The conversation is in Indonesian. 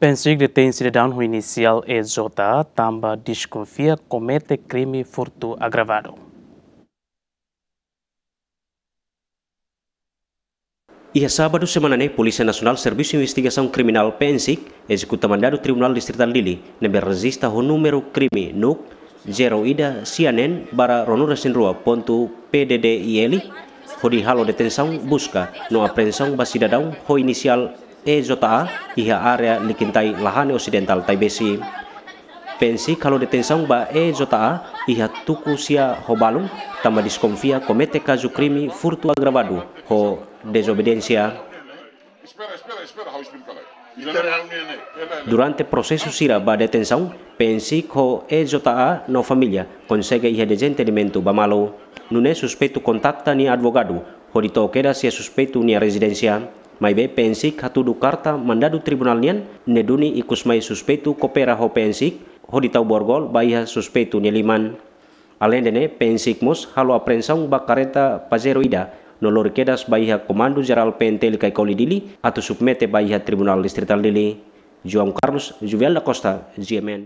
Pensig detém cidadão inicial EJ, tamba desconfia comete crime furto agravado. E a sábado semana Polícia Nacional Serviço de Investigação Criminal PNSIC executa mandado Tribunal Distrital Lili na berresista o número crime NUC 0 ida CNN para Ronura Sinrua ponto o de halo detenção busca no apreensão ba cidadão ho inicial e zota iha area likintai lahane occidental taibesi pensi kalau detensang ba e zota iha tuku sia hobalung tama diskonfia komete kaju krimi furtu agravadu ho desobediencia Durante proses sira ba detenção, pensi ko e zota no familia konsege iha mentu ba malo. Nune suspeito kontakta ni advogado, ho ditokera sia suspetu ni residencia mai be pensik hatu dukarta mandadu nian neduni ikus mai suspetu kopera ho pensik ho ditau borgol baiha suspetu neliman alendene pensik mus halo aprensaung bakareta pazero ida nolor kedas baiha komando jeral pentel kai kolidili atau submete baiha tribunal distrital dili Juan Carlos Juvial da Costa, GMN.